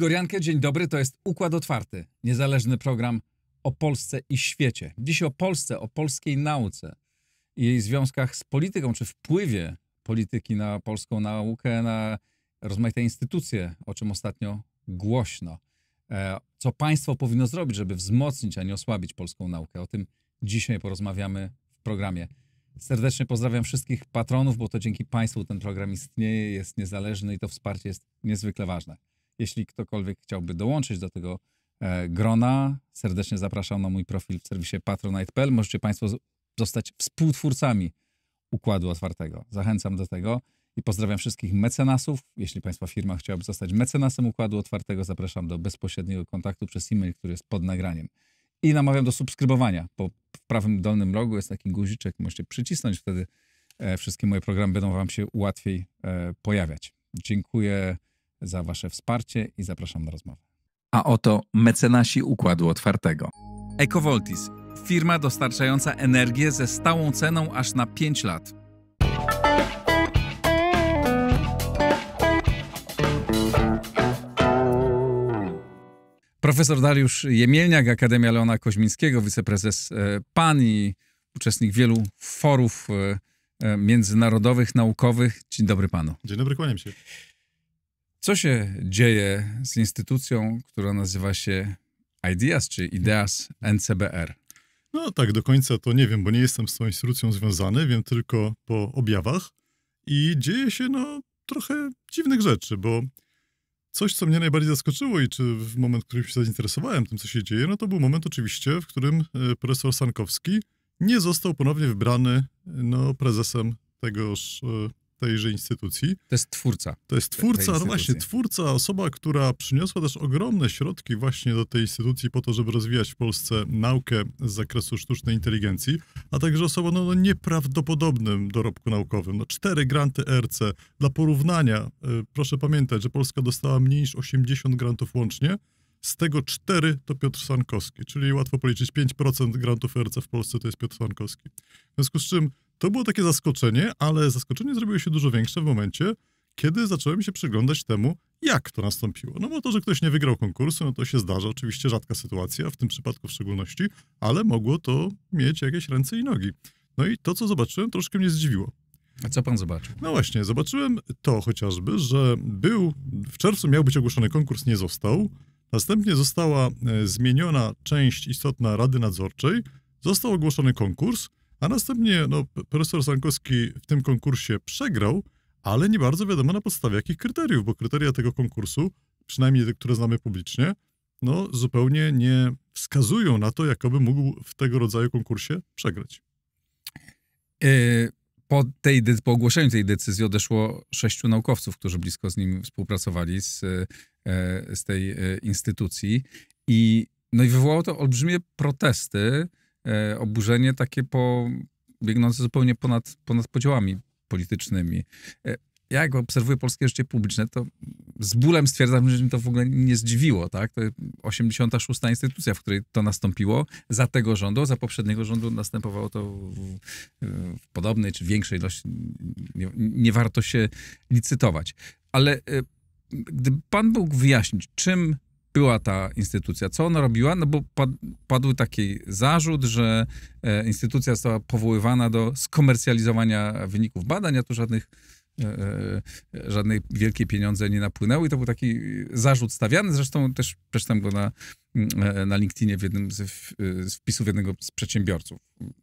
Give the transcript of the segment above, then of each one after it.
Igor Jankę, dzień dobry, to jest Układ Otwarty, niezależny program o Polsce i świecie. Dziś o Polsce, o polskiej nauce i jej związkach z polityką, czy wpływie polityki na polską naukę, na rozmaite instytucje, o czym ostatnio głośno. E, co państwo powinno zrobić, żeby wzmocnić, a nie osłabić polską naukę? O tym dzisiaj porozmawiamy w programie. Serdecznie pozdrawiam wszystkich patronów, bo to dzięki Państwu ten program istnieje, jest niezależny i to wsparcie jest niezwykle ważne. Jeśli ktokolwiek chciałby dołączyć do tego e, grona, serdecznie zapraszam na mój profil w serwisie patronite.pl. Możecie Państwo zostać współtwórcami Układu Otwartego. Zachęcam do tego i pozdrawiam wszystkich mecenasów. Jeśli Państwa firma chciałaby zostać mecenasem Układu Otwartego, zapraszam do bezpośredniego kontaktu przez e-mail, który jest pod nagraniem. I namawiam do subskrybowania, bo w prawym dolnym rogu jest taki guziczek, możecie przycisnąć, wtedy e, wszystkie moje programy będą Wam się łatwiej e, pojawiać. Dziękuję za Wasze wsparcie i zapraszam na rozmowę. A oto mecenasi Układu Otwartego. Ecovoltis, firma dostarczająca energię ze stałą ceną aż na 5 lat. Profesor Dariusz Jemielniak, Akademia Leona Koźmińskiego, wiceprezes e, PAN i uczestnik wielu forów e, e, międzynarodowych, naukowych. Dzień dobry panu. Dzień dobry, kłaniam się. Co się dzieje z instytucją, która nazywa się IDEAS czy IDEAS NCBR? No tak, do końca to nie wiem, bo nie jestem z tą instytucją związany, wiem tylko po objawach i dzieje się no trochę dziwnych rzeczy, bo coś, co mnie najbardziej zaskoczyło i czy w moment, w którym się zainteresowałem tym, co się dzieje, no to był moment oczywiście, w którym e, profesor Sankowski nie został ponownie wybrany no, prezesem tegoż e, tejże instytucji. To jest twórca. To jest twórca, no właśnie, twórca, osoba, która przyniosła też ogromne środki właśnie do tej instytucji po to, żeby rozwijać w Polsce naukę z zakresu sztucznej inteligencji, a także osoba no, no nieprawdopodobnym dorobku naukowym. No, cztery granty ERC Dla porównania, y, proszę pamiętać, że Polska dostała mniej niż 80 grantów łącznie, z tego cztery to Piotr Sankowski, czyli łatwo policzyć 5% grantów ERC w Polsce to jest Piotr Sankowski. W związku z czym to było takie zaskoczenie, ale zaskoczenie zrobiło się dużo większe w momencie, kiedy zacząłem się przyglądać temu, jak to nastąpiło. No bo to, że ktoś nie wygrał konkursu, no to się zdarza, oczywiście rzadka sytuacja, w tym przypadku w szczególności, ale mogło to mieć jakieś ręce i nogi. No i to, co zobaczyłem, troszkę mnie zdziwiło. A co pan zobaczył? No właśnie, zobaczyłem to chociażby, że był, w czerwcu miał być ogłoszony konkurs, nie został. Następnie została e, zmieniona część istotna Rady Nadzorczej, został ogłoszony konkurs, a następnie no, profesor Sankowski w tym konkursie przegrał, ale nie bardzo wiadomo na podstawie jakich kryteriów, bo kryteria tego konkursu, przynajmniej te, które znamy publicznie, no, zupełnie nie wskazują na to, jakoby mógł w tego rodzaju konkursie przegrać. E, po, tej, po ogłoszeniu tej decyzji odeszło sześciu naukowców, którzy blisko z nim współpracowali z, e, z tej e, instytucji. I, no i wywołało to olbrzymie protesty E, oburzenie takie po, biegnące zupełnie ponad, ponad podziałami politycznymi. E, ja jak obserwuję polskie życie publiczne, to z bólem stwierdzam, że mnie to w ogóle nie zdziwiło. Tak? To 86. instytucja, w której to nastąpiło, za tego rządu, za poprzedniego rządu następowało to w, w podobnej czy większej ilości. Nie, nie warto się licytować. Ale e, gdyby Pan mógł wyjaśnić, czym była ta instytucja. Co ona robiła? No bo padł taki zarzut, że e, instytucja została powoływana do skomercjalizowania wyników badań, a tu żadnych e, e, żadne wielkie pieniądze nie napłynęły. I to był taki zarzut stawiany. Zresztą też przeczytam go na, mm, na LinkedInie w jednym z, z wpisów jednego z przedsiębiorców.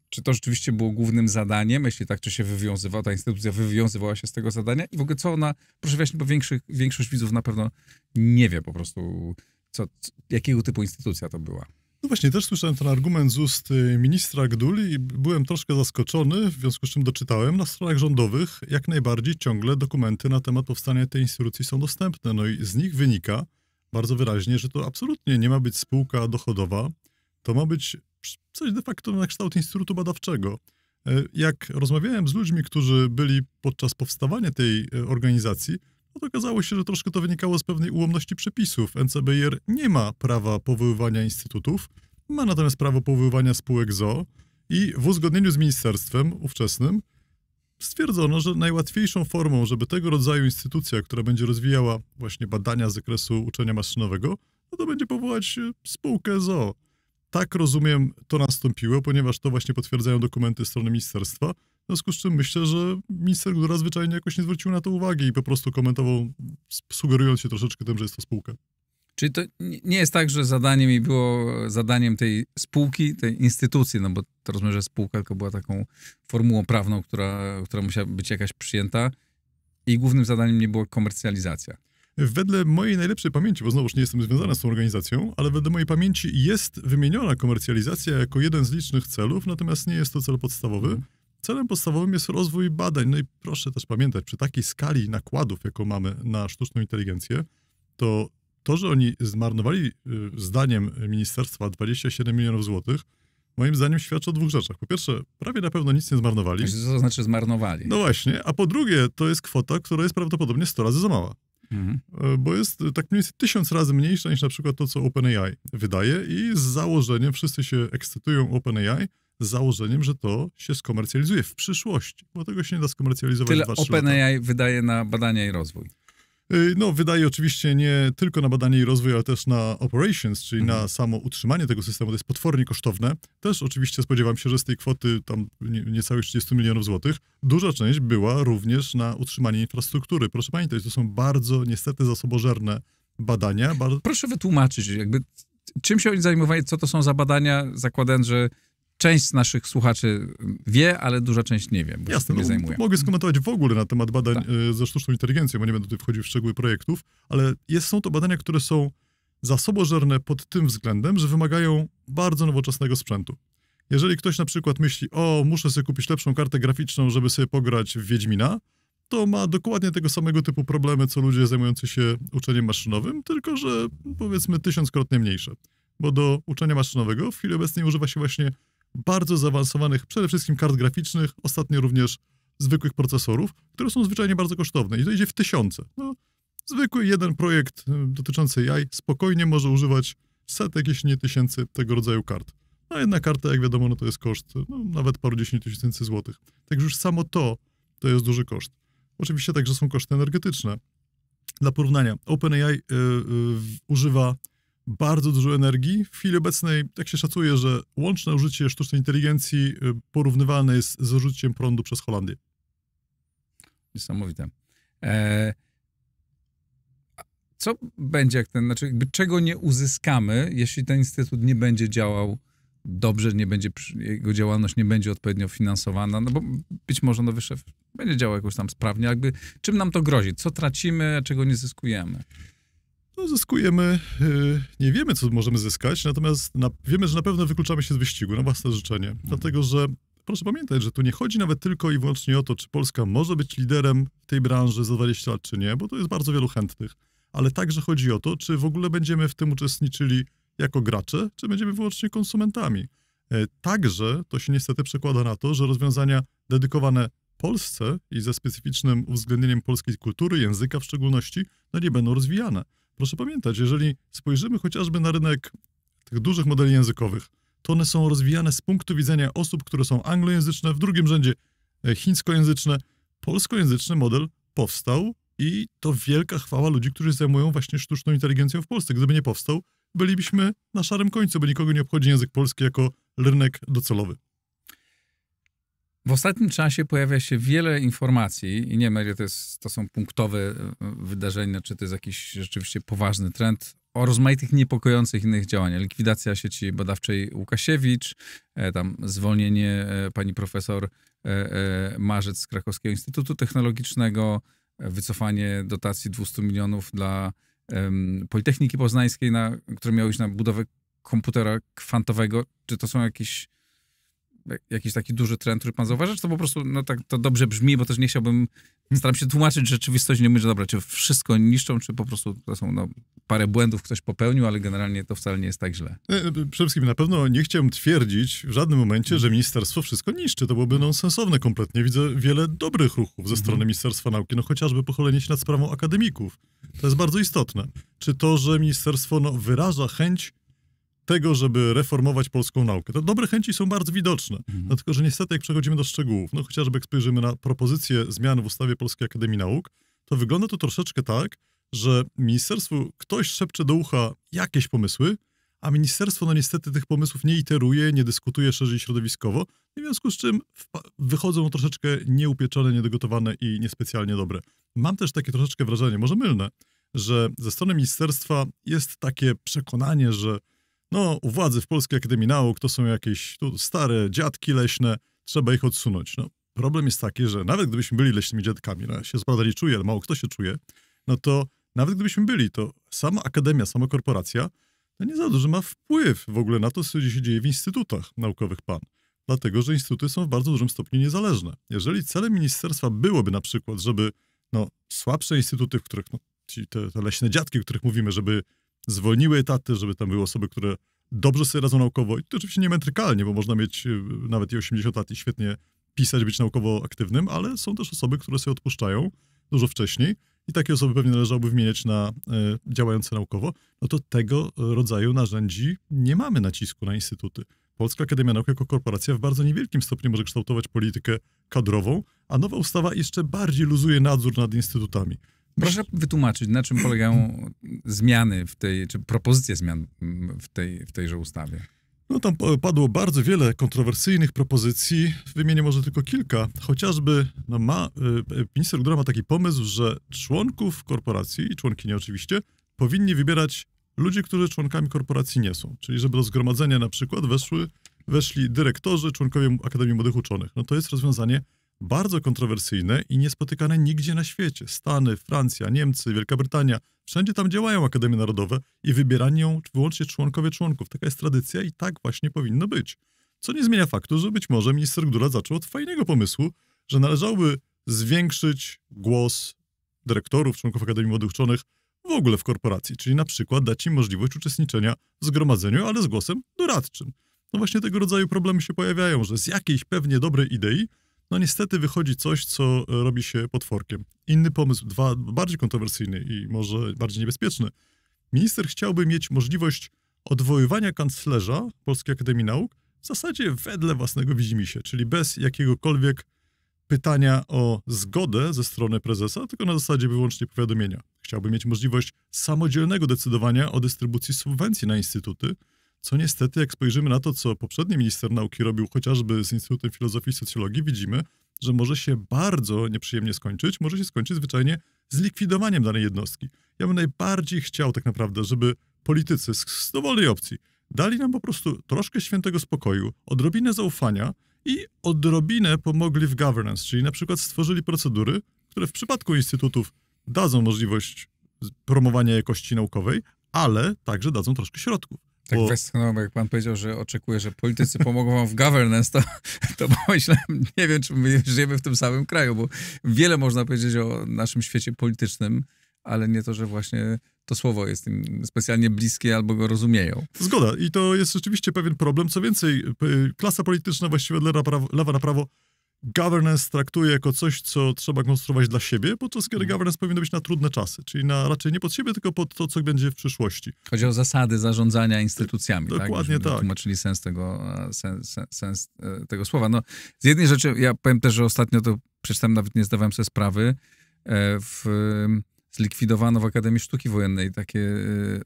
Czy to rzeczywiście było głównym zadaniem, jeśli tak, czy się wywiązywała, ta instytucja wywiązywała się z tego zadania? I w ogóle co ona, proszę wyjaśnić, bo większość widzów na pewno nie wie po prostu, co, jakiego typu instytucja to była? No właśnie, też słyszałem ten argument z ust y, ministra Gduli i byłem troszkę zaskoczony, w związku z czym doczytałem na stronach rządowych, jak najbardziej ciągle dokumenty na temat powstania tej instytucji są dostępne. No i z nich wynika bardzo wyraźnie, że to absolutnie nie ma być spółka dochodowa, to ma być coś de facto na kształt instytutu badawczego. E, jak rozmawiałem z ludźmi, którzy byli podczas powstawania tej e, organizacji, no okazało się, że troszkę to wynikało z pewnej ułomności przepisów. NCBR nie ma prawa powoływania instytutów, ma natomiast prawo powoływania spółek ZO i w uzgodnieniu z ministerstwem ówczesnym stwierdzono, że najłatwiejszą formą, żeby tego rodzaju instytucja, która będzie rozwijała właśnie badania z zakresu uczenia maszynowego, no to będzie powołać e, spółkę ZO. Tak rozumiem, to nastąpiło, ponieważ to właśnie potwierdzają dokumenty strony ministerstwa. W związku z czym myślę, że minister Gdura zwyczajnie jakoś nie zwrócił na to uwagi i po prostu komentował, sugerując się troszeczkę tym, że jest to spółka. Czyli to nie jest tak, że zadaniem jej było zadaniem tej spółki, tej instytucji, no bo to rozumiem, że spółka tylko była taką formułą prawną, która, która musiała być jakaś przyjęta i głównym zadaniem nie była komercjalizacja. Wedle mojej najlepszej pamięci, bo znowuż nie jestem związany z tą organizacją, ale wedle mojej pamięci jest wymieniona komercjalizacja jako jeden z licznych celów, natomiast nie jest to cel podstawowy. Mhm. Celem podstawowym jest rozwój badań. No i proszę też pamiętać, przy takiej skali nakładów, jaką mamy na sztuczną inteligencję, to to, że oni zmarnowali y, zdaniem ministerstwa 27 milionów złotych, moim zdaniem świadczy o dwóch rzeczach. Po pierwsze, prawie na pewno nic nie zmarnowali. Co znaczy, znaczy zmarnowali? No właśnie, a po drugie, to jest kwota, która jest prawdopodobnie 100 razy za mała. Mhm. Y, bo jest y, tak mniej więcej tysiąc razy mniejsza niż na przykład to, co OpenAI wydaje i z założeniem wszyscy się ekscytują OpenAI, z założeniem, że to się skomercjalizuje w przyszłości, bo tego się nie da skomercjalizować Tyle w Tyle OpenAI wydaje na badania i rozwój. Y, no, wydaje oczywiście nie tylko na badanie i rozwój, ale też na operations, czyli mhm. na samo utrzymanie tego systemu. To jest potwornie kosztowne. Też oczywiście spodziewam się, że z tej kwoty tam niecałych 30 milionów złotych duża część była również na utrzymanie infrastruktury. Proszę pamiętać, to są bardzo niestety zasobożerne badania. Bardzo... Proszę wytłumaczyć, jakby czym się oni zajmowali, co to są za badania, zakładając, że część z naszych słuchaczy wie, ale duża część nie wie, bo Jasne, się no, zajmuje. Mogę skomentować w ogóle na temat badań tak. E, ze sztuczną inteligencją, bo nie będę tutaj wchodził w szczegóły projektów, ale jest, są to badania, które są zasobożerne pod tym względem, że wymagają bardzo nowoczesnego sprzętu. Jeżeli ktoś na przykład myśli, o, muszę sobie kupić lepszą kartę graficzną, żeby sobie pograć w Wiedźmina, to ma dokładnie tego samego typu problemy, co ludzie zajmujący się uczeniem maszynowym, tylko że powiedzmy tysiąckrotnie mniejsze. Bo do uczenia maszynowego w chwili obecnej używa się właśnie bardzo zaawansowanych, przede wszystkim kart graficznych, ostatnio również zwykłych procesorów, które są zwyczajnie bardzo kosztowne i to idzie w tysiące. No, zwykły jeden projekt y, dotyczący jaj spokojnie może używać setek, jeśli nie tysięcy tego rodzaju kart. No, a jedna karta, jak wiadomo, no to jest koszt no, nawet paru dziesięć tysięcy złotych. Także już samo to, to jest duży koszt. Oczywiście także są koszty energetyczne. Dla porównania, OpenAI y, y, używa bardzo dużo energii. W chwili obecnej tak się szacuje, że łączne użycie sztucznej inteligencji y, porównywane jest z użyciem prądu przez Holandię. Niesamowite. Eee, co będzie, jak ten, znaczy, czego nie uzyskamy, jeśli ten instytut nie będzie działał dobrze, nie będzie, jego działalność nie będzie odpowiednio finansowana, no bo być może nowy szef będzie działał jakoś tam sprawnie, jakby czym nam to grozi, co tracimy, a czego nie zyskujemy no, zyskujemy, y, nie wiemy, co możemy zyskać, natomiast na, wiemy, że na pewno wykluczamy się z wyścigu na własne życzenie. Mm. Dlatego, że proszę pamiętać, że tu nie chodzi nawet tylko i wyłącznie o to, czy Polska może być liderem w tej branży za 20 lat, czy nie, bo to jest bardzo wielu chętnych, ale także chodzi o to, czy w ogóle będziemy w tym uczestniczyli jako gracze, czy będziemy wyłącznie konsumentami. E, także to się niestety przekłada na to, że rozwiązania dedykowane Polsce i ze specyficznym uwzględnieniem polskiej kultury, języka w szczególności, no nie będą rozwijane proszę pamiętać, jeżeli spojrzymy chociażby na rynek tych dużych modeli językowych, to one są rozwijane z punktu widzenia osób, które są anglojęzyczne, w drugim rzędzie e, chińskojęzyczne. Polskojęzyczny model powstał i to wielka chwała ludzi, którzy zajmują właśnie sztuczną inteligencją w Polsce. Gdyby nie powstał, bylibyśmy na szarym końcu, bo nikogo nie obchodzi język polski jako rynek docelowy. W ostatnim czasie pojawia się wiele informacji i nie wiem, to, to są punktowe e, wydarzenia, czy to jest jakiś rzeczywiście poważny trend o rozmaitych niepokojących innych działaniach. Likwidacja sieci badawczej Łukasiewicz, e, tam zwolnienie e, pani profesor Marzec z Krakowskiego Instytutu Technologicznego, wycofanie dotacji 200 milionów dla Politechniki Poznańskiej, na, które miały iść na budowę komputera kwantowego. Czy to są jakieś jakiś taki duży trend, który pan zauważa, czy to po prostu no, tak to dobrze brzmi, bo też nie chciałbym, staram się tłumaczyć rzeczywistość, nie mówię, że dobra, czy wszystko niszczą, czy po prostu to są no, parę błędów ktoś popełnił, ale generalnie to wcale nie jest tak źle. E, e, przede wszystkim na pewno nie chciałem twierdzić w żadnym momencie, że ministerstwo wszystko niszczy, to byłoby nonsensowne kompletnie. Widzę wiele dobrych ruchów ze strony mhm. Ministerstwa Nauki, no chociażby pochylenie się nad sprawą akademików. To jest bardzo istotne. Czy to, że ministerstwo no, wyraża chęć tego, żeby reformować polską naukę. Te dobre chęci są bardzo widoczne, mhm. No, tylko że niestety jak przechodzimy do szczegółów, no chociażby jak spojrzymy na propozycje zmian w ustawie Polskiej Akademii Nauk, to wygląda to troszeczkę tak, że ministerstwu ktoś szepcze do ucha jakieś pomysły, a ministerstwo no niestety tych pomysłów nie iteruje, nie dyskutuje szerzej środowiskowo, w związku z czym wychodzą troszeczkę nieupieczone, niedogotowane i niespecjalnie dobre. Mam też takie troszeczkę wrażenie, może mylne, że ze strony ministerstwa jest takie przekonanie, że no u władzy w Polskiej Akademii Nauk to są jakieś tu stare dziadki leśne, trzeba ich odsunąć. No, problem jest taki, że nawet gdybyśmy byli leśnymi dziadkami, no, ja się prawda nie czuję, ale mało kto się czuje, no to nawet gdybyśmy byli, to sama akademia, sama korporacja, no nie za dużo ma wpływ w ogóle na to, co się dzieje w instytutach naukowych PAN. Dlatego, że instytuty są w bardzo dużym stopniu niezależne. Jeżeli celem ministerstwa byłoby na przykład, żeby no, słabsze instytuty, w których no, te, te leśne dziadki, o których mówimy, żeby zwolniły etaty, żeby tam były osoby, które dobrze sobie radzą naukowo i to oczywiście nie metrykalnie, bo można mieć e, nawet i 80 lat i świetnie pisać, być naukowo aktywnym, ale są też osoby, które sobie odpuszczają dużo wcześniej i takie osoby pewnie należałoby wymieniać na e, działające naukowo, no to tego rodzaju narzędzi nie mamy nacisku na instytuty. Polska Akademia Nauk jako korporacja w bardzo niewielkim stopniu może kształtować politykę kadrową, a nowa ustawa jeszcze bardziej luzuje nadzór nad instytutami. Proszę wytłumaczyć, na czym polegają zmiany w tej, czy propozycje zmian w, tej, w tejże ustawie? No tam padło bardzo wiele kontrowersyjnych propozycji, wymienię może tylko kilka. Chociażby no, ma, y, minister Grudera ma taki pomysł, że członków korporacji, i nie oczywiście, powinni wybierać ludzie, którzy członkami korporacji nie są. Czyli żeby do zgromadzenia na przykład weszły, weszli dyrektorzy, członkowie Akademii Młodych Uczonych. No to jest rozwiązanie bardzo kontrowersyjne i niespotykane nigdzie na świecie. Stany, Francja, Niemcy, Wielka Brytania, wszędzie tam działają Akademie Narodowe i wybierają wyłącznie członkowie członków. Taka jest tradycja i tak właśnie powinno być. Co nie zmienia faktu, że być może minister Gdula zaczął od fajnego pomysłu, że należałoby zwiększyć głos dyrektorów, członków Akademii Młodych Uczonych w ogóle w korporacji, czyli na przykład dać im możliwość uczestniczenia w zgromadzeniu, ale z głosem doradczym. No właśnie tego rodzaju problemy się pojawiają, że z jakiejś pewnie dobrej idei no niestety wychodzi coś, co e, robi się potworkiem. Inny pomysł, dwa, bardziej kontrowersyjny i może bardziej niebezpieczny. Minister chciałby mieć możliwość odwoływania kanclerza Polskiej Akademii Nauk w zasadzie wedle własnego widzimisię, czyli bez jakiegokolwiek pytania o zgodę ze strony prezesa, tylko na zasadzie wyłącznie powiadomienia. Chciałby mieć możliwość samodzielnego decydowania o dystrybucji subwencji na instytuty, co niestety, jak spojrzymy na to, co poprzedni minister nauki robił chociażby z Instytutem Filozofii i Socjologii, widzimy, że może się bardzo nieprzyjemnie skończyć, może się skończyć zwyczajnie zlikwidowaniem danej jednostki. Ja bym najbardziej chciał tak naprawdę, żeby politycy z, z dowolnej opcji dali nam po prostu troszkę świętego spokoju, odrobinę zaufania i odrobinę pomogli w governance, czyli na przykład stworzyli procedury, które w przypadku instytutów dadzą możliwość promowania jakości naukowej, ale także dadzą troszkę środków. Tak bo... No, jak pan powiedział, że oczekuję, że politycy pomogą wam w governance, to, to pomyślałem, nie wiem, czy my żyjemy w tym samym kraju, bo wiele można powiedzieć o naszym świecie politycznym, ale nie to, że właśnie to słowo jest im specjalnie bliskie albo go rozumieją. Zgoda. I to jest rzeczywiście pewien problem. Co więcej, klasa polityczna właściwie lewa na prawo, lewa na prawo governance traktuje jako coś, co trzeba konstruować dla siebie, podczas kiedy mhm. governance powinno być na trudne czasy, czyli na, raczej nie pod siebie, tylko pod to, co będzie w przyszłości. Chodzi o zasady zarządzania instytucjami, tak? Dokładnie tak. tak. Tłumaczyli sens tego, e, sens, sens tego słowa. No, z jednej rzeczy, ja powiem też, że ostatnio to przeczytałem, nawet nie zdawałem sobie sprawy, e, w zlikwidowano w Akademii Sztuki Wojennej takie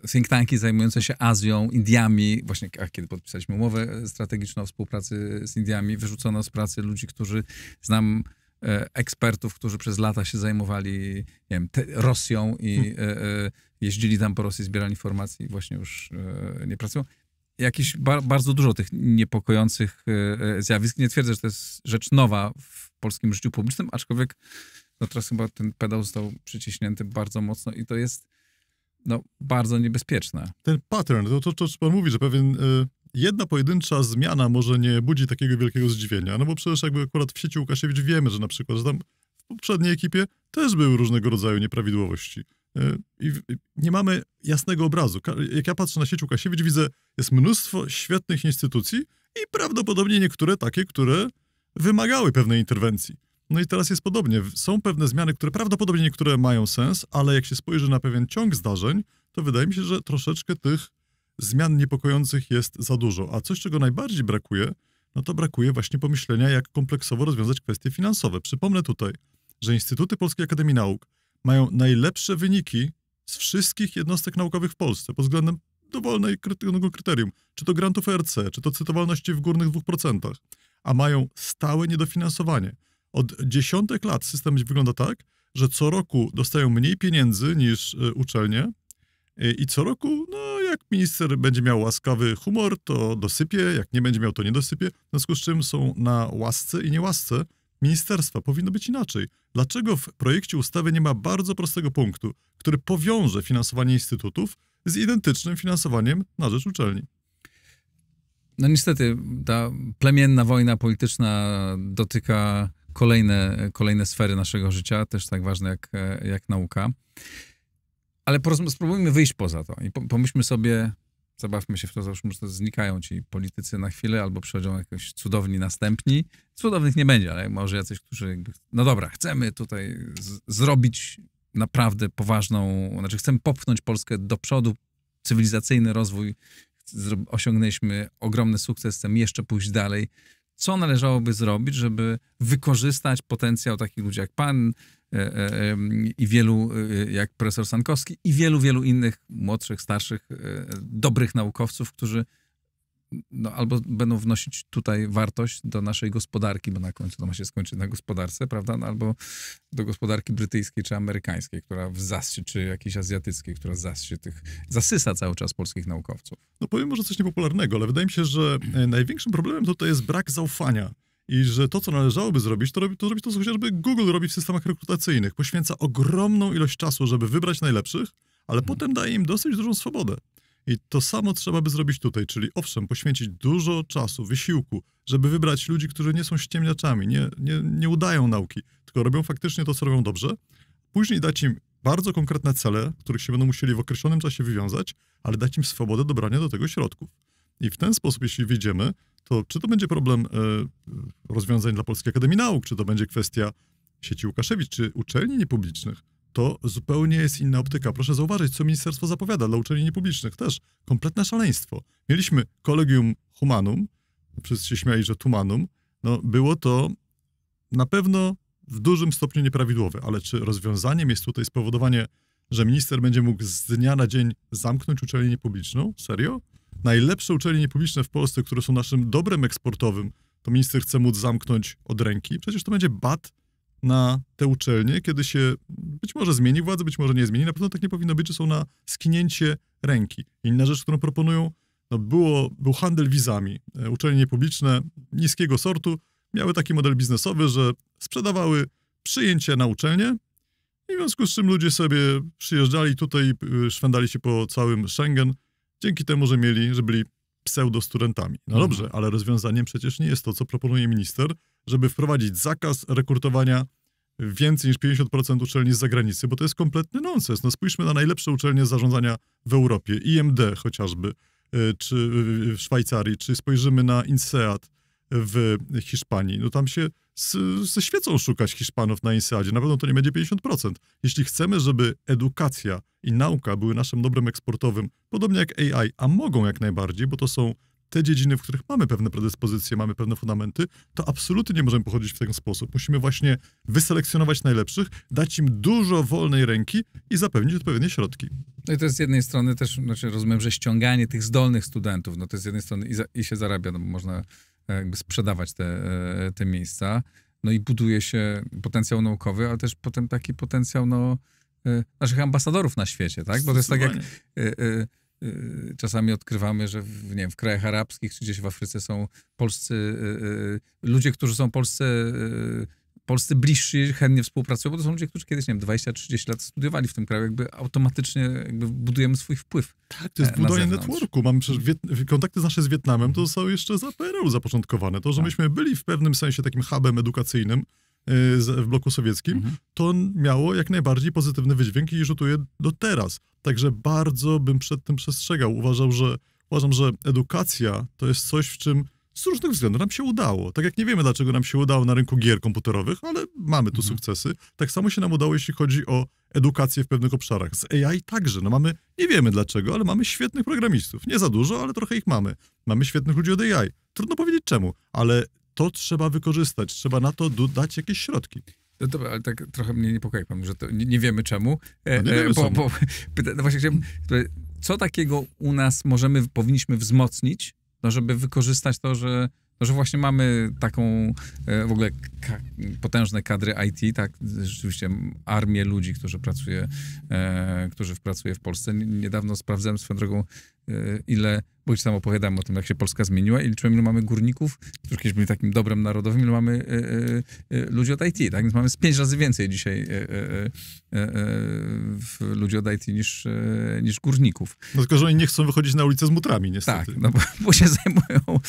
e, think tanki zajmujące się Azją, Indiami. Właśnie kiedy podpisaliśmy umowę e, strategiczną o współpracy z Indiami, wyrzucono z pracy ludzi, którzy znam e, ekspertów, którzy przez lata się zajmowali nie wiem, te, Rosją i hmm. e, jeździli tam po Rosji, zbierali informacji i właśnie już e, nie pracują. Jakieś ba bardzo dużo tych niepokojących zjawisk. Nie twierdzę, że to jest rzecz nowa w polskim życiu publicznym, aczkolwiek no teraz chyba ten pedał został przyciśnięty bardzo mocno i to jest no, bardzo niebezpieczne. Ten pattern, to, to, to co pan mówi, że pewien... Y, jedna pojedyncza zmiana może nie budzi takiego wielkiego zdziwienia, no bo przecież jakby akurat w sieci Łukasiewicz wiemy, że na przykład że tam w poprzedniej ekipie też były różnego rodzaju nieprawidłowości. Y, I nie mamy jasnego obrazu. Jak ja patrzę na sieć Łukasiewicz, widzę, jest mnóstwo świetnych instytucji i prawdopodobnie niektóre takie, które wymagały pewnej interwencji. No i teraz jest podobnie. Są pewne zmiany, które prawdopodobnie niektóre mają sens, ale jak się spojrzy na pewien ciąg zdarzeń, to wydaje mi się, że troszeczkę tych zmian niepokojących jest za dużo. A coś, czego najbardziej brakuje, no to brakuje właśnie pomyślenia, jak kompleksowo rozwiązać kwestie finansowe. Przypomnę tutaj, że Instytuty Polskiej Akademii Nauk mają najlepsze wyniki z wszystkich jednostek naukowych w Polsce pod względem dowolnego kryterium, czy to grantów ERC, czy to cytowalności w górnych 2%, a mają stałe niedofinansowanie. Od dziesiątek lat system wygląda tak, że co roku dostają mniej pieniędzy niż e, uczelnie e, i co roku, no jak minister będzie miał łaskawy humor, to dosypie, jak nie będzie miał, to nie dosypie. W związku z czym są na łasce i niełasce ministerstwa. Powinno być inaczej. Dlaczego w projekcie ustawy nie ma bardzo prostego punktu, który powiąże finansowanie instytutów z identycznym finansowaniem na rzecz uczelni? No niestety, ta plemienna wojna polityczna dotyka kolejne, kolejne sfery naszego życia, też tak ważne jak, jak nauka. Ale spróbujmy wyjść poza to i pomyślmy sobie, zabawmy się w to, załóżmy, że znikają ci politycy na chwilę, albo przychodzą jakoś cudowni następni. Cudownych nie będzie, ale może jacyś, którzy jakby, no dobra, chcemy tutaj zrobić naprawdę poważną, znaczy chcemy popchnąć Polskę do przodu, cywilizacyjny rozwój, osiągnęliśmy ogromny sukces, chcemy jeszcze pójść dalej co należałoby zrobić, żeby wykorzystać potencjał takich ludzi jak pan e, e, i wielu, e, jak profesor Sankowski i wielu, wielu innych młodszych, starszych, dobrych naukowców, którzy no, albo będą wnosić tutaj wartość do naszej gospodarki, bo na końcu to ma się skończyć na gospodarce, prawda? No, albo do gospodarki brytyjskiej czy amerykańskiej, która w zasie, czy jakiejś azjatyckiej, która zasie tych, zasysa cały czas polskich naukowców. No powiem może coś niepopularnego, ale wydaje mi się, że e, największym problemem tutaj jest brak zaufania. I że to, co należałoby zrobić, to robi to, robi to chociażby Google robi w systemach rekrutacyjnych. Poświęca ogromną ilość czasu, żeby wybrać najlepszych, ale mhm. potem daje im dosyć dużą swobodę. I to samo trzeba by zrobić tutaj, czyli owszem, poświęcić dużo czasu, wysiłku, żeby wybrać ludzi, którzy nie są ściemniaczami, nie, nie, nie udają nauki, tylko robią faktycznie to, co robią dobrze. Później dać im bardzo konkretne cele, których się będą musieli w określonym czasie wywiązać, ale dać im swobodę dobrania do tego środków. I w ten sposób, jeśli wyjdziemy, to czy to będzie problem y, rozwiązań dla Polskiej Akademii Nauk, czy to będzie kwestia sieci Łukaszewicz, czy uczelni niepublicznych, to zupełnie jest inna optyka. Proszę zauważyć, co ministerstwo zapowiada dla uczelni niepublicznych. Też kompletne szaleństwo. Mieliśmy kolegium humanum, wszyscy się śmiali, że tumanum. No, było to na pewno w dużym stopniu nieprawidłowe, ale czy rozwiązaniem jest tutaj spowodowanie, że minister będzie mógł z dnia na dzień zamknąć uczelnię publiczną? Serio? Najlepsze uczelnie publiczne w Polsce, które są naszym dobrem eksportowym, to minister chce móc zamknąć od ręki? Przecież to będzie bat na te uczelnie, kiedy się być może zmieni władza, być może nie zmieni. Na pewno tak nie powinno być, że są na skinięcie ręki. Inna rzecz, którą proponują, no było, był handel wizami. E, uczelnie publiczne niskiego sortu miały taki model biznesowy, że sprzedawały przyjęcie na uczelnię, w związku z czym ludzie sobie przyjeżdżali tutaj i y, szwendali się po całym Schengen, dzięki temu, że mieli, że byli pseudostudentami. No mhm. dobrze, ale rozwiązaniem przecież nie jest to, co proponuje minister, żeby wprowadzić zakaz rekrutowania więcej niż 50% uczelni z zagranicy, bo to jest kompletny nonsens. No spójrzmy na najlepsze uczelnie zarządzania w Europie, IMD chociażby, y, czy w Szwajcarii, czy spojrzymy na INSEAD w Hiszpanii. No tam się ze świecą szukać Hiszpanów na INSEADzie. Na pewno to nie będzie 50%. Jeśli chcemy, żeby edukacja i nauka były naszym dobrem eksportowym, podobnie jak AI, a mogą jak najbardziej, bo to są te dziedziny, w których mamy pewne predyspozycje, mamy pewne fundamenty, to absolutnie nie możemy pochodzić w ten sposób. Musimy właśnie wyselekcjonować najlepszych, dać im dużo wolnej ręki i zapewnić odpowiednie środki. No i to jest z jednej strony też, znaczy rozumiem, że ściąganie tych zdolnych studentów, no to jest z jednej strony i, za, i się zarabia, no bo można e, jakby sprzedawać te, e, te miejsca, no i buduje się potencjał naukowy, ale też potem taki potencjał, no, e, naszych ambasadorów na świecie, tak? Bo to jest tak jak... Y, y, Y, czasami odkrywamy, że w, nie wiem, w krajach arabskich czy gdzieś w Afryce są polscy y, y, ludzie, którzy są polscy polscy bliżsi chętnie współpracują, bo to są ludzie, którzy kiedyś, nie wiem, 20-30 lat studiowali w tym kraju, jakby automatycznie jakby budujemy swój wpływ. Tak, to jest e, budowanie networku. Mamy przecież mhm. kontakty nasze z Wietnamem to zostały jeszcze za PRL zapoczątkowane. To, że tak. myśmy byli w pewnym sensie takim hubem edukacyjnym, Y, w bloku sowieckim, mhm. to miało jak najbardziej pozytywny wydźwięk i rzutuje do teraz. Także bardzo bym przed tym przestrzegał. Uważał, że, uważam, że edukacja to jest coś, w czym z różnych względów nam się udało. Tak jak nie wiemy, dlaczego nam się udało na rynku gier komputerowych, ale mamy tu mhm. sukcesy. Tak samo się nam udało, jeśli chodzi o edukację w pewnych obszarach. Z AI także. No mamy, nie wiemy dlaczego, ale mamy świetnych programistów. Nie za dużo, ale trochę ich mamy. Mamy świetnych ludzi od AI. Trudno powiedzieć czemu, ale to trzeba wykorzystać, trzeba na to dodać jakieś środki. No dobra, ale tak trochę mnie niepokoi pan, że to nie, nie wiemy czemu. E, no nie e, wiemy bo, bo, no właśnie chciałem, co takiego u nas możemy, powinniśmy wzmocnić, no żeby wykorzystać to, że, no, że właśnie mamy taką e, w ogóle ka potężne kadry IT, tak, rzeczywiście armię ludzi, którzy pracuje, e, którzy pracuje w Polsce. Niedawno sprawdzałem swoją drogą Y, ile, bo już tam opowiadam o tym, jak się Polska zmieniła i liczyłem, ile mamy górników, którzy kiedyś byli takim dobrem narodowym, ile mamy y, y, ludzi od IT, tak? Więc mamy z pięć razy więcej dzisiaj ludzi od IT niż, niż górników. No tylko, że oni nie chcą wychodzić na ulicę z mutrami, niestety. Tak, no bo, bo się zajmują,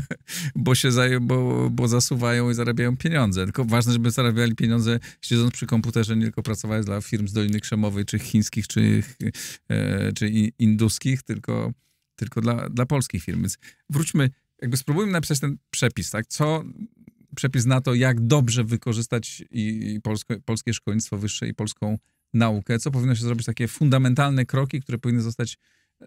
bo się zaj bo, bo zasuwają i zarabiają pieniądze. Tylko ważne, żeby zarabiali pieniądze siedząc przy komputerze, nie tylko pracować dla firm z Doliny Krzemowej, czy chińskich, czy, czy induskich, tylko tylko dla, dla polskich firm. Więc wróćmy, jakby spróbujmy napisać ten przepis, tak? Co, przepis na to, jak dobrze wykorzystać i, i polsko, polskie szkolnictwo wyższe i polską naukę, co powinno się zrobić, takie fundamentalne kroki, które powinny zostać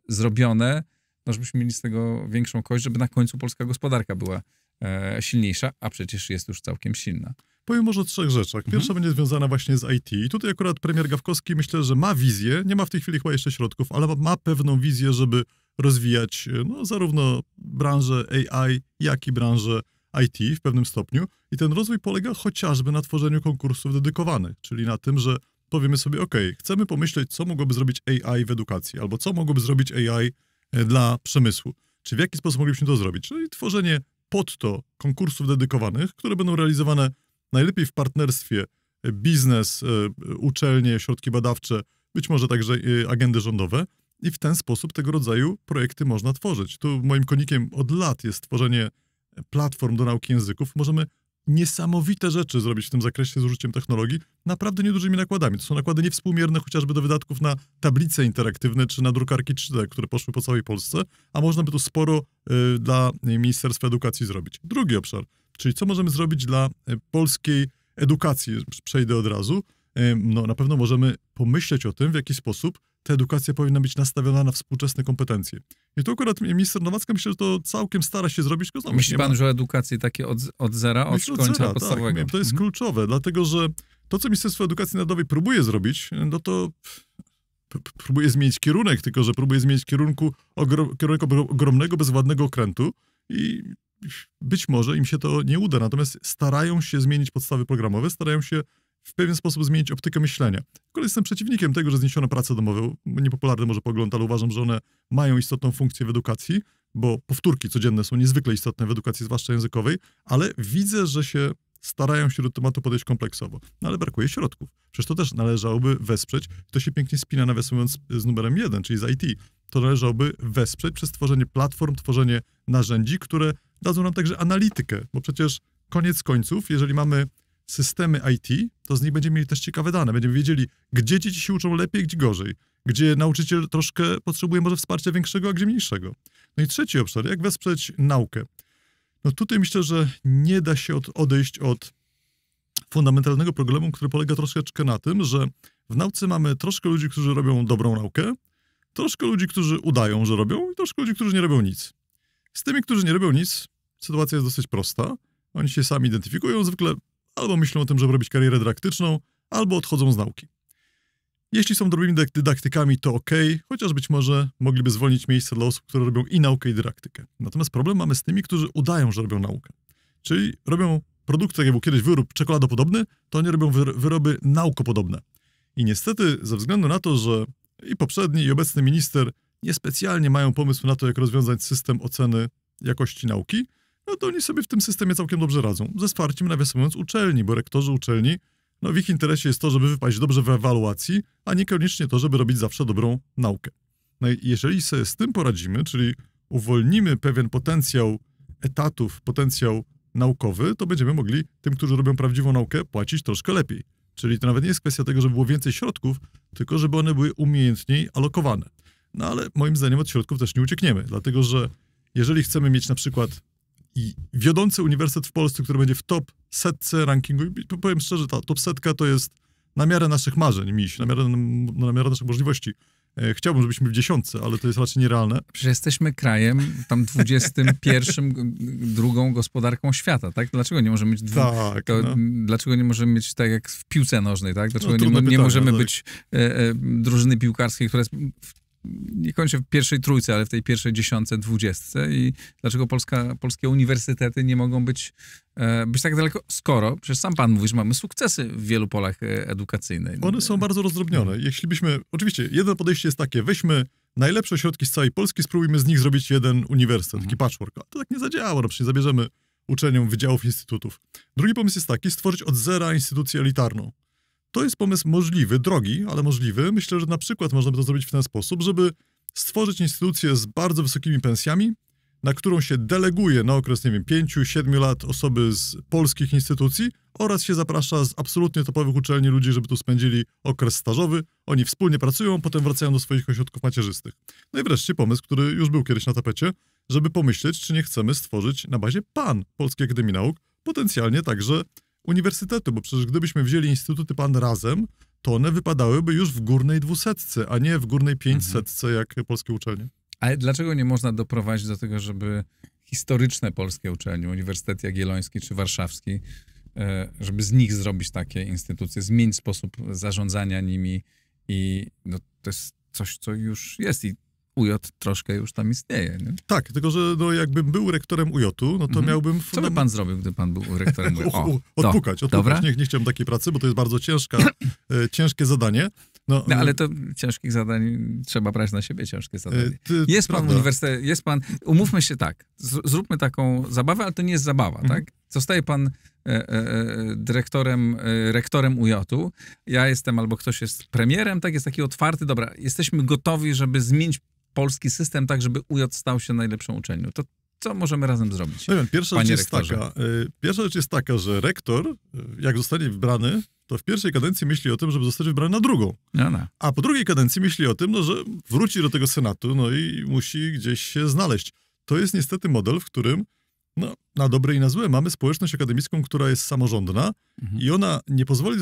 zrobione, no żebyśmy mieli z tego większą kość, żeby na końcu polska gospodarka była e, silniejsza, a przecież jest już całkiem silna. Powiem może o trzech rzeczach. Mhm. Pierwsza mhm. będzie związana właśnie z IT. I tutaj akurat premier Gawkowski myślę, że ma wizję, nie ma w tej chwili chyba jeszcze środków, ale ma pewną wizję, żeby rozwijać e, no, zarówno branżę AI, jak i branżę IT w pewnym stopniu. I ten rozwój polega chociażby na tworzeniu konkursów dedykowanych, czyli na tym, że powiemy sobie, OK, chcemy pomyśleć, co mogłoby zrobić AI w edukacji, albo co mogłoby zrobić AI e, dla przemysłu. Czy w jaki sposób moglibyśmy to zrobić? Czyli tworzenie pod to konkursów dedykowanych, które będą realizowane najlepiej w partnerstwie e, biznes, e, uczelnie, środki badawcze, być może także e, agendy rządowe. I w ten sposób tego rodzaju projekty można tworzyć. Tu moim konikiem od lat jest tworzenie platform do nauki języków. Możemy niesamowite rzeczy zrobić w tym zakresie z użyciem technologii, naprawdę niedużymi nakładami. To są nakłady niewspółmierne chociażby do wydatków na tablice interaktywne czy na drukarki 3D, które poszły po całej Polsce, a można by tu sporo y, dla Ministerstwa Edukacji zrobić. Drugi obszar Czyli co możemy zrobić dla e, polskiej edukacji? Przejdę od razu. E, no, na pewno możemy pomyśleć o tym, w jaki sposób ta edukacja powinna być nastawiona na współczesne kompetencje. I tu akurat minister Nowacka myślę, że to całkiem stara się zrobić. Tylko znowu, Myśli pan, ma... że edukacji takie od, od zera, od końca zera, tak, podstawowego? Tak, to jest mhm. kluczowe, dlatego że to, co Ministerstwo Edukacji Narodowej próbuje zrobić, no to próbuje zmienić kierunek, tylko że próbuje zmienić kierunku, kierunek ogromnego, bezwładnego okrętu i być może im się to nie uda, natomiast starają się zmienić podstawy programowe, starają się w pewien sposób zmienić optykę myślenia. W Kolej jestem przeciwnikiem tego, że zniesiono prace domowe. Niepopularny może pogląd, ale uważam, że one mają istotną funkcję w edukacji, bo powtórki codzienne są niezwykle istotne w edukacji, zwłaszcza językowej, ale widzę, że się starają się do tematu podejść kompleksowo, no ale brakuje środków. Przecież to też należałoby wesprzeć, to się pięknie spina nawiasując z numerem jeden, czyli z IT, to należałoby wesprzeć przez tworzenie platform, tworzenie narzędzi, które dadzą nam także analitykę, bo przecież koniec końców, jeżeli mamy systemy IT, to z nich będziemy mieli też ciekawe dane. Będziemy wiedzieli, gdzie dzieci się uczą lepiej, gdzie gorzej, gdzie nauczyciel troszkę potrzebuje może wsparcia większego, a gdzie mniejszego. No i trzeci obszar, jak wesprzeć naukę. No tutaj myślę, że nie da się od, odejść od fundamentalnego problemu, który polega troszeczkę na tym, że w nauce mamy troszkę ludzi, którzy robią dobrą naukę, troszkę ludzi, którzy udają, że robią i troszkę ludzi, którzy nie robią nic. Z tymi, którzy nie robią nic, Sytuacja jest dosyć prosta. Oni się sami identyfikują, zwykle albo myślą o tym, żeby robić karierę dydaktyczną, albo odchodzą z nauki. Jeśli są drobnymi dydaktykami, to ok, chociaż być może mogliby zwolnić miejsce dla osób, które robią i naukę, i dydaktykę. Natomiast problem mamy z tymi, którzy udają, że robią naukę. Czyli robią produkty, tak jak był kiedyś wyrób czekoladopodobny, to oni robią wyroby naukopodobne. I niestety, ze względu na to, że i poprzedni, i obecny minister niespecjalnie mają pomysł na to, jak rozwiązać system oceny jakości nauki, no to oni sobie w tym systemie całkiem dobrze radzą. Ze wsparciem, nawiasem mówiąc, uczelni, bo rektorzy uczelni, no w ich interesie jest to, żeby wypaść dobrze w ewaluacji, a niekoniecznie to, żeby robić zawsze dobrą naukę. No i jeżeli sobie z tym poradzimy, czyli uwolnimy pewien potencjał etatów, potencjał naukowy, to będziemy mogli tym, którzy robią prawdziwą naukę, płacić troszkę lepiej. Czyli to nawet nie jest kwestia tego, żeby było więcej środków, tylko żeby one były umiejętniej alokowane. No ale moim zdaniem od środków też nie uciekniemy, dlatego że jeżeli chcemy mieć na przykład i wiodący uniwersytet w Polsce, który będzie w top setce rankingu, i powiem szczerze, ta top setka to jest na miarę naszych marzeń, miś, na miarę, na miarę naszych możliwości. E, chciałbym, żebyśmy w dziesiątce, ale to jest raczej nierealne. Przecież jesteśmy krajem tam 21, drugą gospodarką świata, tak? Dlaczego nie możemy mieć dwu... tak, to, no. Dlaczego nie możemy mieć tak jak w piłce nożnej, tak? Dlaczego no, nie, nie pytanie, możemy no, tak. być e, e, drużyny piłkarskiej, która jest nie kończę w pierwszej trójce, ale w tej pierwszej dziesiątce, dwudziestce i dlaczego Polska, polskie uniwersytety nie mogą być, e, być tak daleko, skoro, przecież sam pan mówisz, mamy sukcesy w wielu polach e, edukacyjnych. One są bardzo rozdrobnione. No. Jeśli byśmy, oczywiście, jedno podejście jest takie, weźmy najlepsze ośrodki z całej Polski, spróbujmy z nich zrobić jeden uniwersytet, taki mhm. patchwork. A to tak nie zadziała, no przecież zabierzemy uczeniom wydziałów, instytutów. Drugi pomysł jest taki, stworzyć od zera instytucję elitarną. To jest pomysł możliwy, drogi, ale możliwy. Myślę, że na przykład można by to zrobić w ten sposób, żeby stworzyć instytucję z bardzo wysokimi pensjami, na którą się deleguje na okres, nie wiem, 5-7 lat osoby z polskich instytucji oraz się zaprasza z absolutnie topowych uczelni ludzi, żeby tu spędzili okres stażowy. Oni wspólnie pracują, potem wracają do swoich ośrodków macierzystych. No i wreszcie pomysł, który już był kiedyś na tapecie, żeby pomyśleć, czy nie chcemy stworzyć na bazie PAN, Polskiej Akademii Nauk, potencjalnie także uniwersytetu, bo przecież gdybyśmy wzięli instytuty pan razem, to one wypadałyby już w górnej dwusetce, a nie w górnej pięćsetce, mhm. jak polskie uczelnie. Ale dlaczego nie można doprowadzić do tego, żeby historyczne polskie uczelnie, Uniwersytet Jagielloński czy Warszawski, e, żeby z nich zrobić takie instytucje, zmienić sposób zarządzania nimi i no, to jest coś, co już jest i UJ troszkę już tam istnieje. Nie? Tak, tylko że no, jakbym był rektorem UJ-u, no to mhm. miałbym... Co by pan zrobił, gdyby pan był rektorem UJ? O, odpukać, to, odpukać. Nie, nie chciałem takiej pracy, bo to jest bardzo ciężka, e, ciężkie zadanie. No, no, ale y- to ciężkich zadań trzeba brać na siebie ciężkie e, zadanie. Ty, jest pan uniwersytet, jest pan. Umówmy się tak, z, zróbmy taką zabawę, ale to nie jest zabawa, mhm. tak? Zostaje pan e, e, e dyrektorem, e, rektorem UJ-u. Ja jestem albo ktoś jest premierem, tak? Jest taki otwarty, dobra, jesteśmy gotowi, żeby zmienić polski system tak, żeby UJ stał się najlepszą uczelnią. To co możemy razem zrobić? No wiem, pierwsza, rzecz jest taka, y, pierwsza rzecz jest taka, że rektor, y, jak zostanie wybrany, to w pierwszej kadencji myśli o tym, żeby zostać wybrany na drugą. No, no. A po drugiej kadencji myśli o tym, no, że wróci do tego Senatu no i musi gdzieś się znaleźć. To jest niestety model, w którym no, na dobre i na złe mamy społeczność akademicką, która jest samorządna mhm. i ona nie pozwoli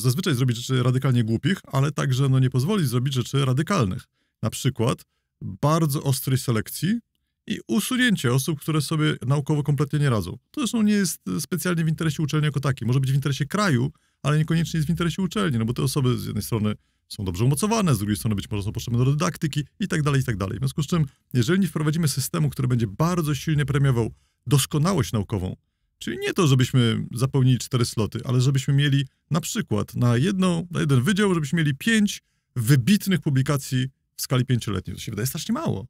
zazwyczaj zrobić rzeczy radykalnie głupich, ale także no, nie pozwoli zrobić rzeczy radykalnych. Na przykład bardzo ostrej selekcji i usunięcie osób, które sobie naukowo kompletnie nie radzą. To zresztą nie jest e, specjalnie w interesie uczelni jako takiej. Może być w interesie kraju, ale niekoniecznie jest w interesie uczelni, no bo te osoby z jednej strony są dobrze umocowane, z drugiej strony być może są potrzebne do dydaktyki i tak dalej, i tak dalej. W związku z czym, jeżeli nie wprowadzimy systemu, który będzie bardzo silnie premiował doskonałość naukową, czyli nie to, żebyśmy zapełnili cztery sloty, ale żebyśmy mieli na przykład na, jedno, na jeden wydział, żebyśmy mieli pięć wybitnych publikacji skali pięcioletniej. To się wydaje strasznie mało.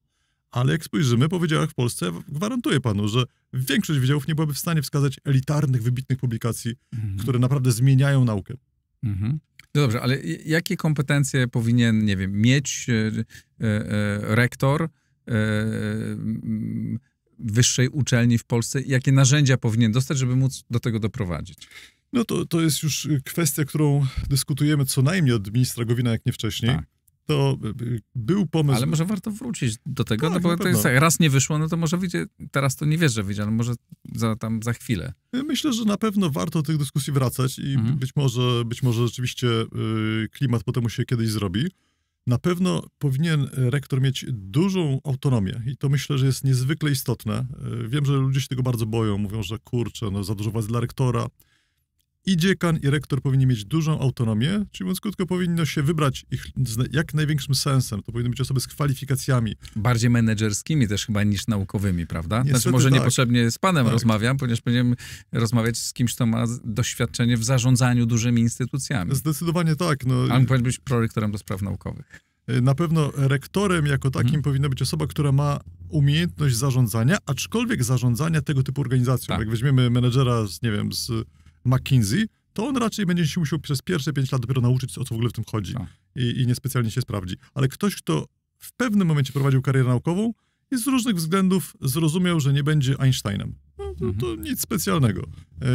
Ale jak spojrzymy po wydziałach w Polsce, gwarantuję panu, że większość wydziałów nie byłaby w stanie wskazać elitarnych, wybitnych publikacji, mhm. które naprawdę zmieniają naukę. Mhm. No dobrze, ale jakie kompetencje powinien, nie wiem, mieć e, e, e rektor e, wyższej uczelni w Polsce? Jakie narzędzia powinien dostać, żeby móc do tego doprowadzić? No to, to jest już kwestia, którą dyskutujemy co najmniej od ministra Gowina, jak nie wcześniej. Tak to e, e, był pomysł. Ale może warto wrócić do tego, tak, no bo to jest, raz nie wyszło, no to może wyjdzie, teraz to nie wiesz, że wyjdzie, ale no może za, tam za chwilę. E, myślę, że na pewno warto do tych dyskusji wracać i mhm. być, może, być może rzeczywiście klimat potem się kiedyś zrobi. Na pewno powinien rektor mieć dużą autonomię i to myślę, że jest niezwykle istotne. Wiem, że ludzie się tego bardzo boją, mówią, że kurczę, no za dużo władzy dla rektora i dziekan, i rektor powinni mieć dużą autonomię, czyli mówiąc krótko, powinno się wybrać ich z jak największym sensem. To powinny być osoby z kwalifikacjami. Bardziej menedżerskimi też chyba niż naukowymi, prawda? Znaczy, Niestety znaczy, może tak. niepotrzebnie z panem tak. rozmawiam, ponieważ będziemy rozmawiać z kimś, kto ma doświadczenie w zarządzaniu dużymi instytucjami. Zdecydowanie tak. No. A powinien być prorektorem do spraw naukowych. E, na pewno rektorem jako takim hmm. powinna być osoba, która ma umiejętność zarządzania, aczkolwiek zarządzania tego typu organizacją. Tak. Jak weźmiemy menedżera z, nie wiem, z McKinsey, to on raczej będzie się musiał przez pierwsze 5 lat dopiero nauczyć, o co w ogóle w tym chodzi tak. i, i niespecjalnie się sprawdzi. Ale ktoś, kto w pewnym momencie prowadził karierę naukową i z różnych względów zrozumiał, że nie będzie Einsteinem. No, to, to mhm. nic specjalnego. E,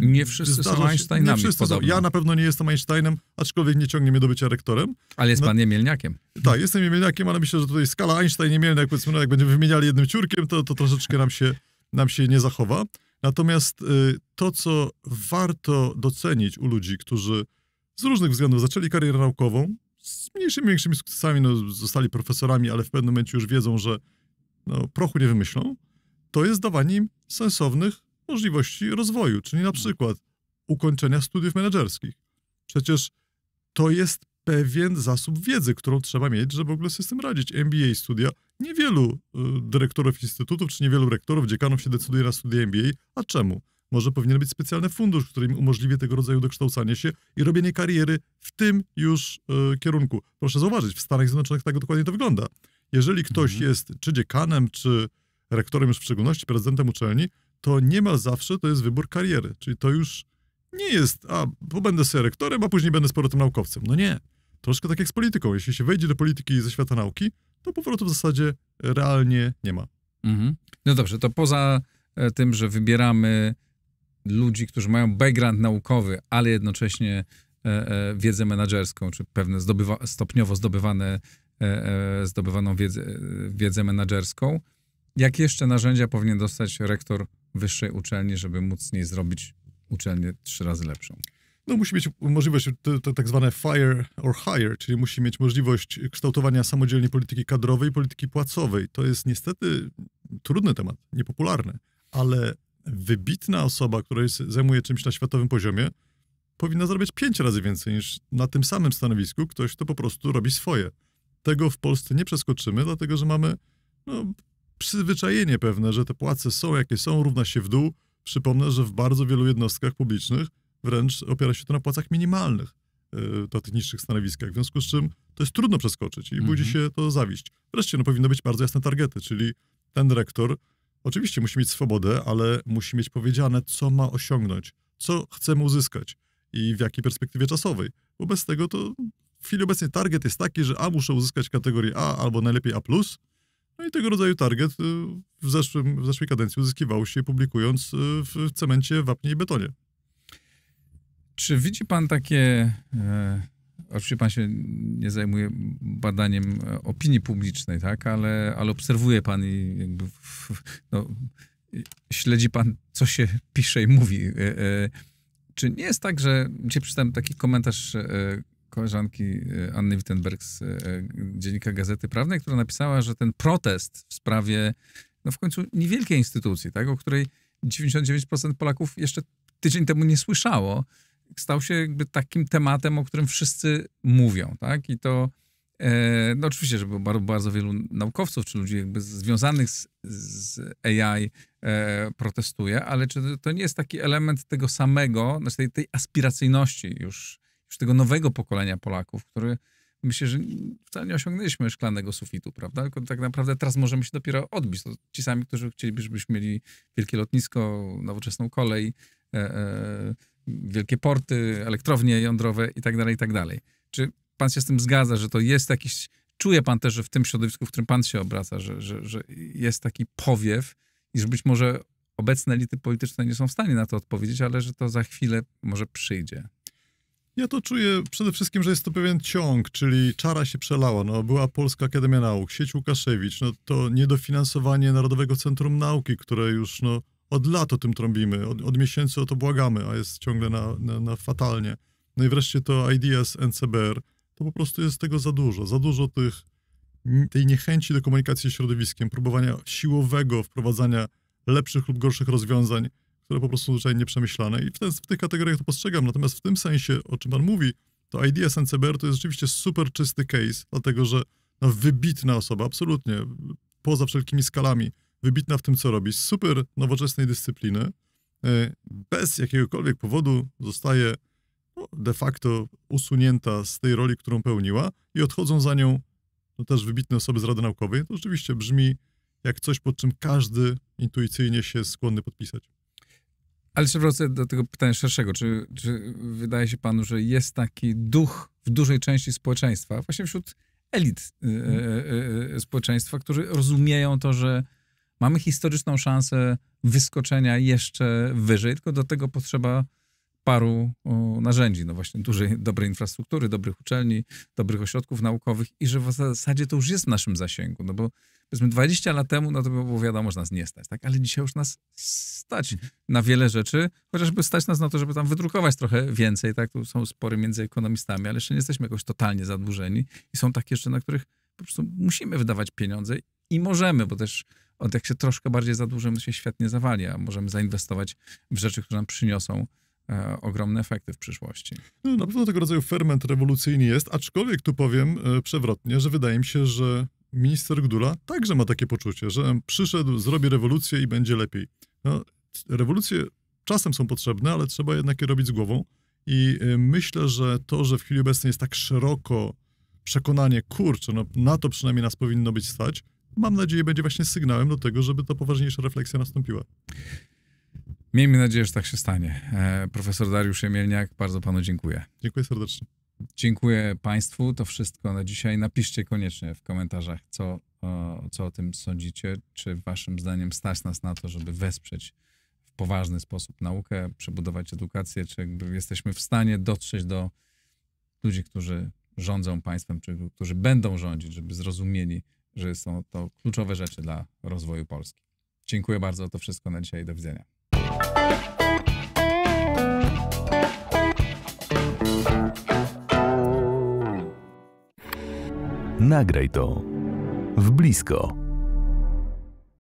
nie wszyscy są Einsteinami. Nie wszyscy są. Ja na pewno nie jestem Einsteinem, aczkolwiek nie ciągnie mnie do bycia rektorem. Ale jest no, pan niemielniakiem. Tak, jestem niemielniakiem, ale myślę, że tutaj skala einstein niemielna powiedzmy, no, jak będziemy wymieniali jednym ciurkiem, to, to troszeczkę nam się, nam się nie zachowa. Natomiast y, to, co warto docenić u ludzi, którzy z różnych względów zaczęli karierę naukową, z mniejszymi, większymi sukcesami, no, zostali profesorami, ale w pewnym momencie już wiedzą, że no, prochu nie wymyślą, to jest dawanie im sensownych możliwości rozwoju, czyli na mhm. przykład ukończenia studiów menedżerskich. Przecież to jest pewien zasób wiedzy, którą trzeba mieć, żeby w ogóle sobie z tym radzić. MBA studia, niewielu y, dyrektorów instytutów, czy niewielu rektorów, dziekanów się decyduje na studia MBA. A czemu? Może powinien być specjalny fundusz, który im umożliwi tego rodzaju dokształcanie się i robienie kariery w tym już y, kierunku. Proszę zauważyć, w Stanach Zjednoczonych tak dokładnie to wygląda. Jeżeli ktoś mhm. jest czy dziekanem, czy rektorem już w szczególności, prezydentem uczelni, to niemal zawsze to jest wybór kariery. Czyli to już nie jest, a bo będę sobie rektorem, a później będę z naukowcem. No nie. Troszkę tak jak z polityką. Jeśli się wejdzie do polityki ze świata nauki, to powrotu w zasadzie realnie nie ma. Mhm. No dobrze, to poza e, tym, że wybieramy ludzi, którzy mają background naukowy, ale jednocześnie e, e, wiedzę menedżerską, czy pewne zdobywa, stopniowo zdobywane, zdobywaną wiedzę, wiedzę menedżerską. Jak jeszcze narzędzia powinien dostać rektor wyższej uczelni, żeby móc z niej zrobić uczelnię trzy razy lepszą? no, musi mieć możliwość, to, tak zwane fire or hire, czyli musi mieć możliwość kształtowania samodzielnie polityki kadrowej i polityki płacowej. To jest niestety trudny temat, niepopularny, ale wybitna osoba, która jest, zajmuje czymś na światowym poziomie, powinna zrobić pięć razy więcej niż na tym samym stanowisku ktoś, kto po prostu robi swoje. Tego w Polsce nie przeskoczymy, dlatego że mamy no, przyzwyczajenie pewne, że te płace są jakie są, równa się w dół. Przypomnę, że w bardzo wielu jednostkach publicznych wręcz opiera się to na płacach minimalnych na e, tych niższych stanowiskach, w związku z czym to jest trudno przeskoczyć i mhm. budzi się to zawiść. Wreszcie no, powinno być bardzo jasne targety, czyli ten dyrektor oczywiście musi mieć swobodę, ale musi mieć powiedziane, co ma osiągnąć, co chcemy uzyskać i w jakiej perspektywie czasowej. Wobec tego to w chwili obecnej target jest taki, że A muszę uzyskać kategorię A albo najlepiej A+, no i tego rodzaju target e, w, zeszłym, w zeszłej kadencji uzyskiwał się publikując e, w cemencie, wapnie i betonie. Czy widzi pan takie. E, oczywiście pan się nie zajmuje badaniem e, opinii publicznej, tak? Ale, ale obserwuje pan i jakby. No, śledzi pan, co się pisze i mówi. E, czy nie jest tak, że dzisiaj przeczytałem taki komentarz koleżanki Anny Wittenberg z Dziennika Gazety Prawnej, która napisała, że ten protest w sprawie, no w końcu niewielkiej instytucji, tak, o której 99% Polaków jeszcze tydzień temu nie słyszało, stał się jakby takim tematem, o którym wszyscy mówią, tak? I to e, no oczywiście, że było bardzo, bardzo wielu naukowców czy ludzi jakby związanych z, z AI e, protestuje, ale czy to nie jest taki element tego samego, znaczy tej, tej aspiracyjności już, już tego nowego pokolenia Polaków, który myślę, że wcale nie osiągnęliśmy szklanego sufitu, prawda? Tylko tak naprawdę teraz możemy się dopiero odbić. To ci sami, którzy chcieliby, żebyśmy mieli wielkie lotnisko, nowoczesną kolej, e, e, wielkie porty, elektrownie jądrowe itd., tak itd. Tak Czy pan się z tym zgadza, że to jest jakiś... Czuje pan też, że w tym środowisku, w którym pan się obraca, że, że, że jest taki powiew i że być może obecne elity polityczne nie są w stanie na to odpowiedzieć, ale że to za chwilę może przyjdzie. Ja to czuję przede wszystkim, że jest to pewien ciąg, czyli czara się przelała. No, była Polska Akademia Nauk, sieć Łukaszewicz, no, to niedofinansowanie Narodowego Centrum Nauki, które już no, od lat o tym trąbimy, od, od miesięcy o to błagamy, a jest ciągle na, na, na fatalnie. No i wreszcie to IDS, NCBR, to po prostu jest tego za dużo. Za dużo tych, tej niechęci do komunikacji z środowiskiem, próbowania siłowego wprowadzania lepszych lub gorszych rozwiązań, które po prostu są zwyczajnie nieprzemyślane. I w, ten, w tych kategoriach to postrzegam. Natomiast w tym sensie, o czym pan mówi, to IDS NCBR to jest rzeczywiście super czysty case, dlatego że no, wybitna osoba, absolutnie, poza wszelkimi skalami, wybitna w tym, co robi, z super nowoczesnej dyscypliny, e, bez jakiegokolwiek powodu zostaje no, de facto usunięta z tej roli, którą pełniła i odchodzą za nią no, też wybitne osoby z Rady Naukowej. To rzeczywiście brzmi jak coś, pod czym każdy intuicyjnie się skłonny podpisać. Ale jeszcze wrócę do tego pytania szerszego. Czy, czy wydaje się panu, że jest taki duch w dużej części społeczeństwa, właśnie wśród elit e, e, społeczeństwa, którzy rozumieją to, że mamy historyczną szansę wyskoczenia jeszcze wyżej, tylko do tego potrzeba paru o, narzędzi, no właśnie dużej, dobrej infrastruktury, dobrych uczelni, dobrych ośrodków naukowych i że w zasadzie to już jest w naszym zasięgu, no bo powiedzmy 20 lat temu, no to było wiadomo, że nas nie stać, tak? Ale dzisiaj już nas stać mhm. na wiele rzeczy, chociażby stać nas na to, żeby tam wydrukować trochę więcej, tak? Tu są spory między ekonomistami, ale jeszcze nie jesteśmy jakoś totalnie zadłużeni i są takie rzeczy, na których po prostu musimy wydawać pieniądze i możemy, bo też od jak się troszkę bardziej zadłużymy, to się nie zawali, a możemy zainwestować w rzeczy, które nam przyniosą e, ogromne efekty w przyszłości. No, na pewno tego rodzaju ferment rewolucyjny jest, aczkolwiek tu powiem e, przewrotnie, że wydaje mi się, że minister Gdula także ma takie poczucie, że przyszedł, zrobi rewolucję i będzie lepiej. No, rewolucje czasem są potrzebne, ale trzeba jednak je robić z głową. I e, myślę, że to, że w chwili obecnej jest tak szeroko przekonanie, kurczę, no, na to przynajmniej nas powinno być stać, mam nadzieję, będzie właśnie sygnałem do tego, żeby ta poważniejsza refleksja nastąpiła. Miejmy nadzieję, że tak się stanie. E, profesor Dariusz Jemielniak, bardzo panu dziękuję. Dziękuję serdecznie. Dziękuję Państwu. To wszystko na dzisiaj. Napiszcie koniecznie w komentarzach, co, o, co o tym sądzicie. Czy Waszym zdaniem stać nas na to, żeby wesprzeć w poważny sposób naukę, przebudować edukację? Czy jesteśmy w stanie dotrzeć do ludzi, którzy rządzą państwem, czy którzy będą rządzić, żeby zrozumieli, że są to kluczowe rzeczy dla rozwoju Polski. Dziękuję bardzo, to wszystko na dzisiaj, do widzenia. Nagraj to w blisko.